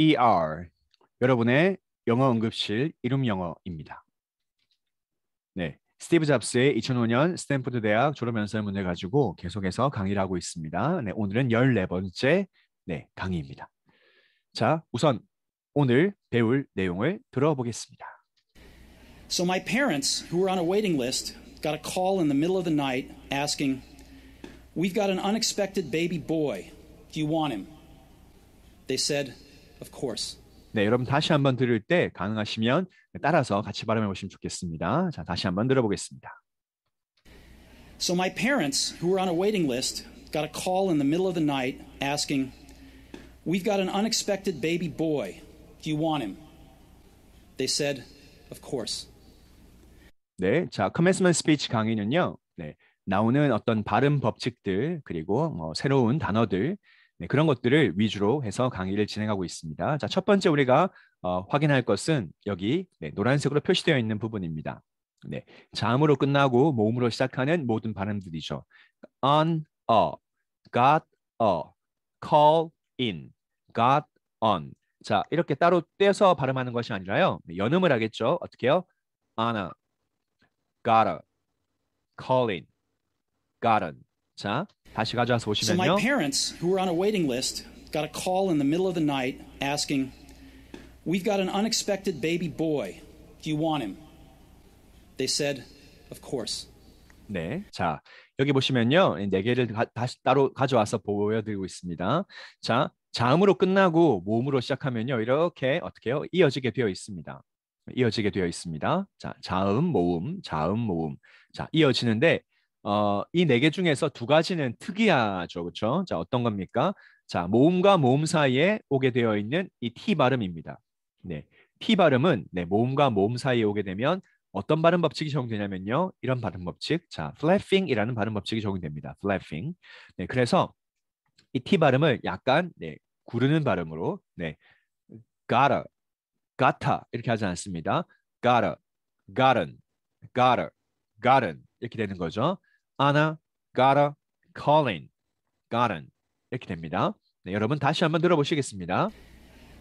ER 여러분의 영어 응급실 이름 영어입니다. 네, 스티브 잡스의 2005년 스탠포드 대학 졸업 연설문을 가지고 계속해서 강의를 하고 있습니다. 네, 오늘은 14번째 네, 강의입니다. 자, 우선 오늘 배울 내용을 들어보겠습니다. So my parents who were on a waiting list got a call in the middle of the night asking We've got an unexpected baby boy. Do you want him? They said Of course. 네, 여러분 다시 한번 들을 때 가능하시면 따라서 같이 발음해 보시면 좋겠습니다. 자, 다시 한번 들어보겠습니다. So my parents, who were on a waiting list, got a call in the middle of the night asking, "We've got an unexpected baby boy. Do you want him?" They said, "Of course." 네, 자, commencement speech 강의는요. 네. 나오는 어떤 발음 법칙들 그리고 뭐 새로운 단어들 네, 그런 것들을 위주로 해서 강의를 진행하고 있습니다. 자, 첫 번째 우리가 어, 확인할 것은 여기 네, 노란색으로 표시되어 있는 부분입니다. 네, 자음으로 끝나고 모음으로 시작하는 모든 발음들이죠. on, a, got, a, call, in, got, on. 자, 이렇게 따로 떼서 발음하는 것이 아니라요. 네, 연음을 하겠죠. 어떻게 해요? on a, got a, call in, got on. 자, 다시 가져와서 So my 보시면요. parents, who were on a waiting list, got a call in the middle of the night asking, We've got an unexpected baby boy. Do you want him? They said, Of course. 네. 자, 여기 보시면요. 이네 개를 가- 다시 따로 가져와서 보여드리고 있습니다. 자, 자음으로 끝나고 모음으로 시작하면요. 이렇게 어떻게 해요? 이어지게 되어 있습니다. 이어지게 되어 있습니다. 자, 자음, 모음, 자음, 모음. 자, 이어지는데 어, 이 네 개 중에서 두 가지는 특이하죠. 그렇죠? 자, 어떤 겁니까? 자, 모음과 모음 사이에 오게 되어 있는 이 t 발음입니다. 네. t 발음은 네, 모음과 모음 사이에 오게 되면 어떤 발음 법칙이 적용되냐면요. 이런 발음 법칙. 자, flapping이라는 발음 법칙이 적용됩니다. flapping. 네, 그래서 이 t 발음을 약간 네, 구르는 발음으로 네. gotta, gotta 이렇게 하지 않습니다. gotta, gotten, gotta, gotten 이렇게 되는 거죠. Anna, gotta, calling, gotten 이렇게 됩니다. 네, 여러분 다시 한번 들어보시겠습니다.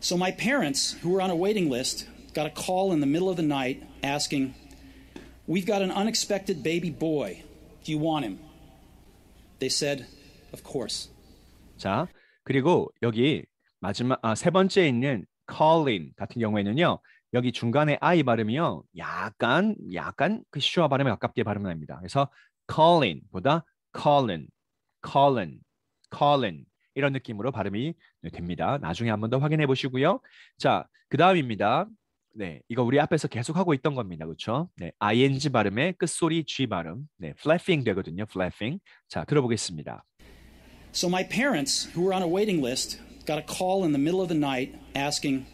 So my parents, who were on a waiting list, got a call in the middle of the night asking, "We've got an unexpected baby boy. Do you want him?" They said, "Of course." 자, 그리고 여기 마지막 아, 세 번째 있는 calling 같은 경우에는요. 여기 중간에 i 발음이요. 약간 약간 그 시와 발음에 가깝게 발음합니다. 그래서 Calling보다 calling, calling, calling 이런 느낌으로 발음이 됩니다. 나중에 한 번 더 확인해 보시고요. 자, 그 다음입니다. 네, 이거 우리 앞에서 계속 하고 있던 겁니다. 그렇죠? 네, ing 발음의 끝소리 g 발음. 네, flapping 되거든요. flapping. 자, 들어보겠습니다. So my parents, who were on a waiting list, got a call in the middle of the night asking,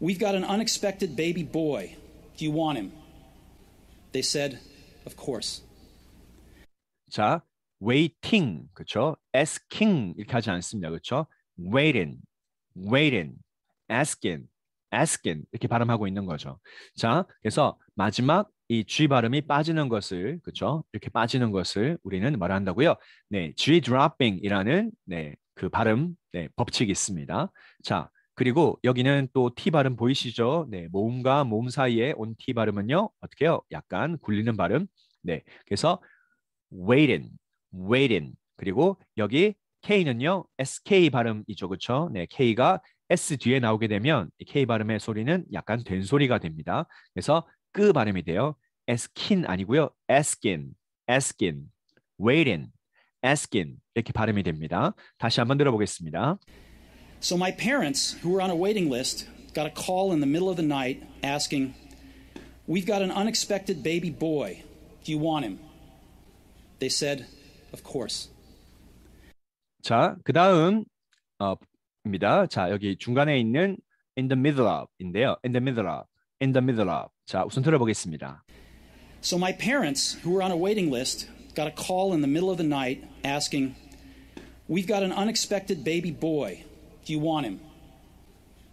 "We've got an unexpected baby boy. Do you want him?" They said, "Of course." 자, waiting 그렇죠? asking 이렇게 하지 않습니다. 그렇죠? waiting, waiting, asking, asking 이렇게 발음하고 있는 거죠. 자, 그래서 마지막 이 G 발음이 빠지는 것을 그렇죠? 이렇게 빠지는 것을 우리는 뭐라 한다고요? 네, G dropping이라는 네, 그 발음 네, 법칙이 있습니다. 자, 그리고 여기는 또 T 발음 보이시죠? 네, 모음과 모음 사이에 온 T 발음은요. 어떻게 요 약간 굴리는 발음. 네. 그래서 waiting, waiting. 그리고 여기 K는요 SK 발음이죠, 그렇죠? 네, K가 S 뒤에 나오게 되면 K 발음의 소리는 약간 된 소리가 됩니다. 그래서 끄 발음이 돼요. askin 아니고요, askin, askin, waiting, askin 이렇게 발음이 됩니다. 다시 한번 들어보겠습니다. So my parents, who were on a waiting list, got a call in the middle of the night asking, "We've got an unexpected baby boy. Do you want him?" They said, of course. 자, 그 다음 어입니다. 자, 여기 중간에 있는 in the middle of인데요. in the middle of, in the middle of. 자, 우선 들어보겠습니다. So my parents, who were on a waiting list, got a call in the middle of the night asking, "We've got an unexpected baby boy. Do you want him?"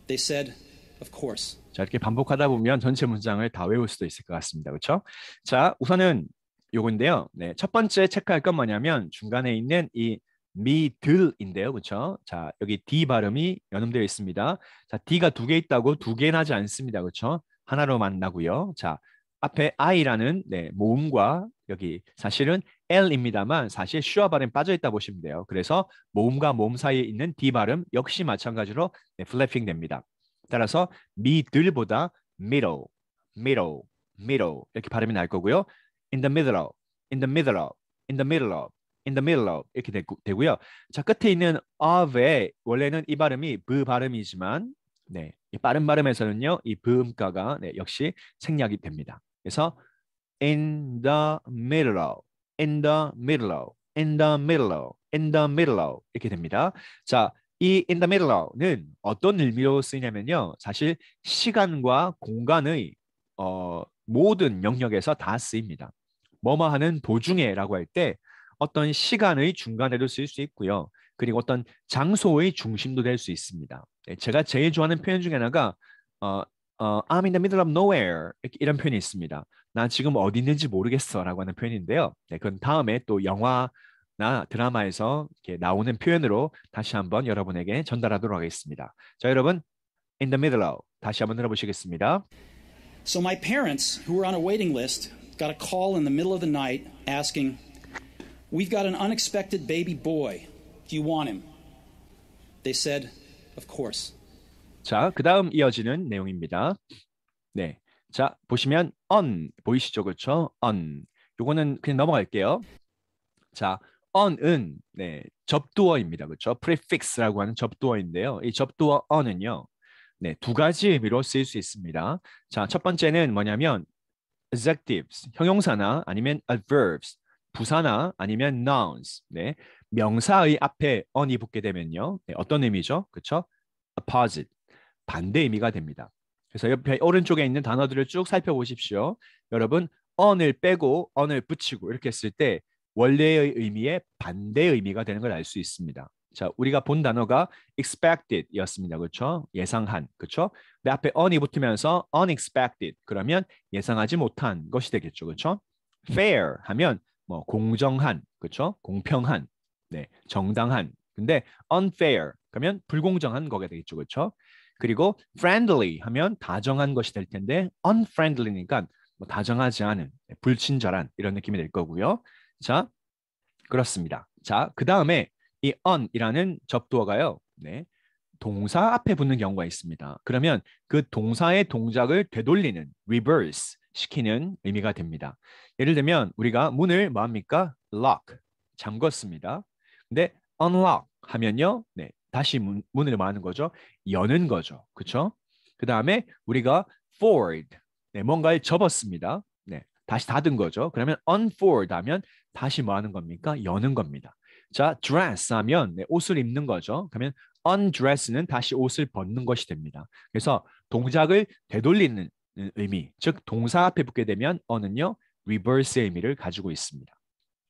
They said, "Of course." 자, 이렇게 반복하다 보면 전체 문장을 다 외울 수도 있을 것 같습니다. 그렇죠? 자, 우선은 요건데요. 네, 첫 번째 체크할 건 뭐냐면 중간에 있는 이 미들인데요. 그렇죠? 자, 여기 D 발음이 연음되어 있습니다. 자, D가 두 개 있다고 두 개는 하지 않습니다. 그렇죠? 하나로 만나고요. 자, 앞에 I라는 네, 모음과 여기 사실은 L입니다만 사실 슈아 발음 빠져 있다 보시면 돼요. 그래서 모음과 모음 사이에 있는 D 발음 역시 마찬가지로 네, 플래핑 됩니다. 따라서 미들보다 middle, middle, middle 이렇게 발음이 날 거고요. in the middle of, in the middle of, in the middle of, in the middle of 이렇게 되고, 요자 끝에 있는 of의 원래는 이 발음이 브 발음이지만 네, 이 빠른 발음에서는요 이 브음가가 네, 역시 생략이 됩니다. 그래서 in the middle of, in the middle of, in the middle of, in the middle of 이렇게 됩니다. 자, 이 in the middle of는 어떤 의미로 쓰이냐면요. 사실 시간과 공간의 어, 모든 영역에서 다 쓰입니다. 뭐뭐 하는 도중에라고 할 때 어떤 시간의 중간에도 쓸 수 있고요. 그리고 어떤 장소의 중심도 될 수 있습니다. 네, 제가 제일 좋아하는 표현 중에 하나가 어, 어, I'm in the middle of nowhere 이런 표현이 있습니다. 난 지금 어디 있는지 모르겠어라고 하는 표현인데요. 네, 그건 다음에 또 영화나 드라마에서 나오는 표현으로 다시 한번 여러분에게 전달하도록 하겠습니다. 자, 여러분 in the middle of 다시 한번 들어보시겠습니다. So my parents, who were on a waiting list, got a call in the middle of the night asking, We've got an unexpected baby boy. Do you want him? They said, Of course. 자, 그 다음 이어지는 내용입니다. 네. 자, 보시면 on 보이시죠? 그렇죠? on. 요거는 그냥 넘어갈게요. 자, on은 네, 접두어입니다. 그렇죠? prefix라고 하는 접두어인데요. 이 접두어 on은요. 네, 두 가지 의미로 쓰일 수 있습니다. 자, 첫 번째는 뭐냐면 adjectives, 형용사나 아니면 adverbs, 부사나 아니면 nouns. 네, 명사의 앞에 on이 붙게 되면요. 네, 어떤 의미죠? 그렇죠? opposite, 반대 의미가 됩니다. 그래서 옆에 오른쪽에 있는 단어들을 쭉 살펴보십시오. 여러분, on을 빼고 on을 붙이고 이렇게 했을 때 원래의 의미에 반대 의미가 되는 걸 알 수 있습니다. 자, 우리가 본 단어가 expected였습니다. 그렇죠? 예상한. 그렇죠? 내 앞에 on이 붙으면서 unexpected 그러면 예상하지 못한 것이 되겠죠. 그렇죠? fair 하면 뭐 공정한. 그렇죠? 공평한. 네, 정당한. 근데 unfair 그러면 불공정한 거게 되겠죠. 그렇죠? 그리고 friendly 하면 다정한 것이 될 텐데 unfriendly니까 뭐 다정하지 않은, 불친절한 이런 느낌이 될 거고요. 자, 그렇습니다. 자, 그 다음에 이 on이라는 접두어가요. 네. 동사 앞에 붙는 경우가 있습니다. 그러면 그 동사의 동작을 되돌리는 reverse 시키는 의미가 됩니다. 예를 들면 우리가 문을 뭐합니까? lock 잠궜습니다. 근데 unlock 하면요, 네 다시 문, 문을 마는 거죠. 여는 거죠, 그렇죠? 그 다음에 우리가 f o r d 네 뭔가를 접었습니다. 네 다시 닫은 거죠. 그러면 u n f o r d 하면 다시 뭐 하는 겁니까? 여는 겁니다. 자, dress 하면 네, 옷을 입는 거죠. 그러면 undress는 다시 옷을 벗는 것이 됩니다. 그래서 동작을 되돌리는 의미, 즉 동사 앞에 붙게 되면 어는요 reverse의 미를 가지고 있습니다.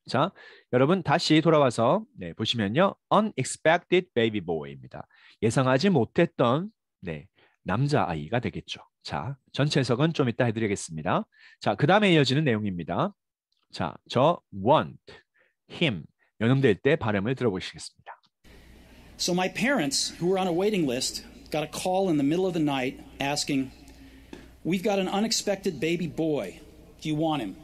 자, 여러분 다시 돌아와서 네, 보시면요 unexpected baby boy입니다. 예상하지 못했던 네, 남자 아이가 되겠죠. 자, 전체 해석은 좀 이따 해드리겠습니다. 자, 그 다음에 이어지는 내용입니다. 자, 저 want him 연음될 때 발음을 들어보시겠습니다. So my parents, who were on a waiting list, got a call in the middle of the night asking, "We've got an unexpected baby boy. Do you want him?"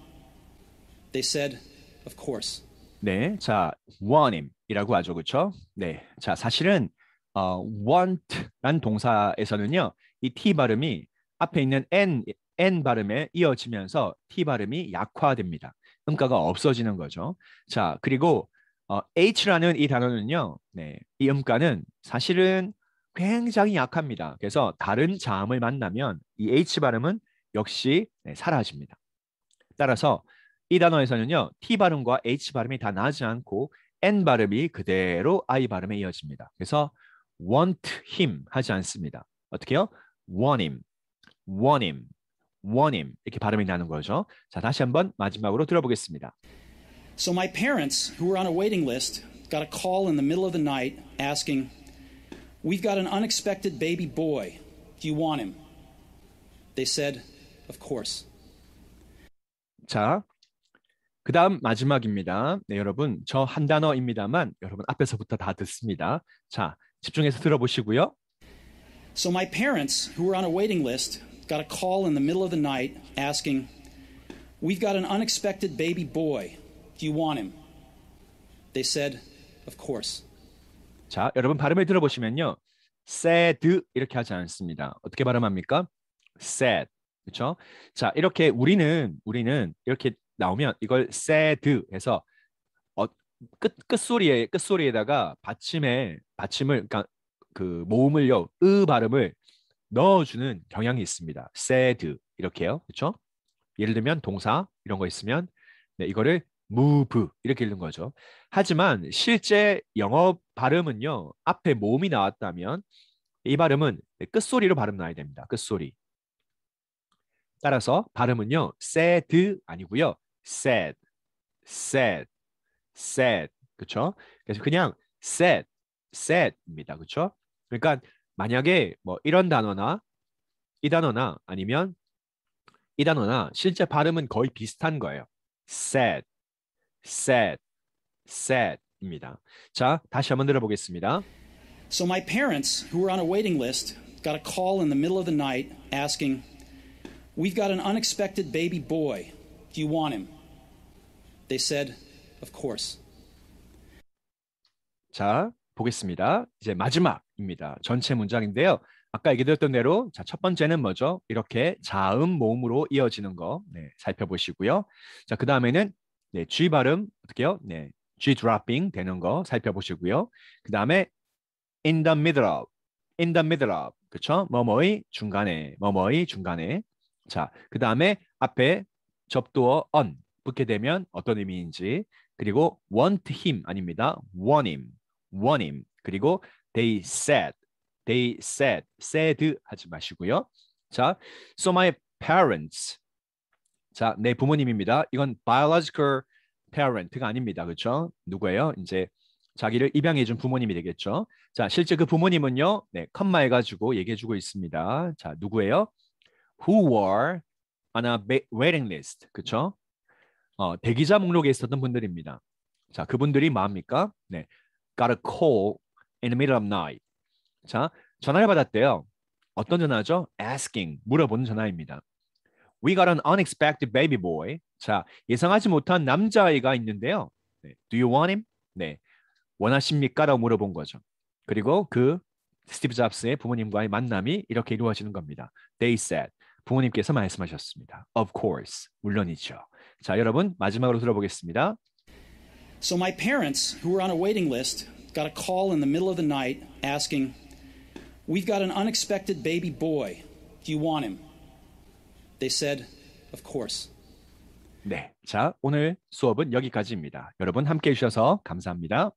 They said, "Of course." 네, 자 want him이라고 하죠, 그렇죠? 네, 자 사실은 어, want란 동사에서는요, 이 t 발음이 앞에 있는 n n 발음에 이어지면서 t 발음이 약화됩니다. 음가가 없어지는 거죠. 자, 그리고 어, H라는 이 단어는요, 네, 이 음가는 사실은 굉장히 약합니다. 그래서 다른 자음을 만나면 이 H 발음은 역시 네, 사라집니다. 따라서 이 단어에서는요, T 발음과 H 발음이 다 나지 않고 N 발음이 그대로 I 발음에 이어집니다. 그래서 want him 하지 않습니다. 어떻게요? want him, want him, want him 이렇게 발음이 나는 거죠. 자, 다시 한번 마지막으로 들어보겠습니다. So my parents, who were on a waiting list, got a call in the middle of the night asking, We've got an unexpected baby boy. Do you want him? They said, Of course. 자, 그 다음 마지막입니다. 네, 여러분, 저 한 단어입니다만 여러분 앞에서부터 다 듣습니다. 자, 집중해서 들어보시고요. So my parents, who were on a waiting list, got a call in the middle of the night asking, We've got an unexpected baby boy. Do you want him? They said, Of course. 자, 여러분 발음을 들어보시면요. said 이렇게 하지 않습니다. 어떻게 발음합니까? said. 그렇죠? 자, 이렇게 우리는 우리는 이렇게 나오면 이걸 said 해서 어, 끝 끝소리에 끝소리에다가 받침에 받침을 그러니까 그 모음을요. 으 발음을 넣어 주는 경향이 있습니다. said 이렇게요. 그렇죠? 예를 들면 동사 이런 거 있으면 네, 이거를 move 이렇게 읽는 거죠. 하지만 실제 영어 발음은요. 앞에 모음이 나왔다면 이 발음은 끝소리로 발음 나야 됩니다. 끝소리. 따라서 발음은요. sad 아니고요. sad, sad, sad 그렇죠? 그래서 그냥 sad, sad입니다. 그렇죠? 그러니까 만약에 뭐 이런 단어나 이 단어나 아니면 이 단어나 실제 발음은 거의 비슷한 거예요. sad, sad, sad입니다. 자, 다시 한번 들어보겠습니다. So my parents, who were on a waiting list, got a call in the middle of the night asking, "We've got an unexpected baby boy. Do you want him?" They said, "Of course." 자, 보겠습니다. 이제 마지막입니다. 전체 문장인데요. 아까 얘기 드렸던 대로 자, 첫 번째는 뭐죠? 이렇게 자음 모음으로 이어지는 거 네, 살펴보시고요. 자, 그 다음에는 네, G 발음 어떻게요? 네, G dropping 되는 거 살펴보시고요. 그 다음에 in the middle of, in the middle of, 그쵸? 뭐뭐의 중간에, 뭐뭐의 중간에. 자, 그 다음에 앞에 접두어 on 붙게 되면 어떤 의미인지 그리고 want him 아닙니다. want him, want him. 그리고 they said, they said, said 하지 마시고요. 자, so my parents 자, 내 부모님입니다. 이건 biological parent가 아닙니다. 그렇죠? 누구예요? 이제 자기를 입양해 준 부모님이 되겠죠. 자, 실제 그 부모님은요. 네, 컴마 해 가지고 얘기해 주고 있습니다. 자, 누구예요? who were on a waiting list. 그렇죠? 어, 대기자 목록에 있었던 분들입니다. 자, 그분들이 뭐합니까? 네. got a call in the middle of night. 자, 전화를 받았대요. 어떤 전화죠? asking 물어보는 전화입니다. We got an unexpected baby boy. 자, 예상하지 못한 남자아이가 있는데요. 네. Do you want him? 네. 원하십니까? 라고 물어본 거죠. 그리고 그 스티브 잡스의 부모님과의 만남이 이렇게 이루어지는 겁니다. They said. 부모님께서 말씀하셨습니다. Of course. 물론이죠. 자, 여러분 마지막으로 들어보겠습니다. So my parents who were on a waiting list got a call in the middle of the night asking, "We've got an unexpected baby boy. Do you want him?" They said, of course. 네. 자, 오늘 수업은 여기까지입니다. 여러분 함께 해 주셔서 감사합니다.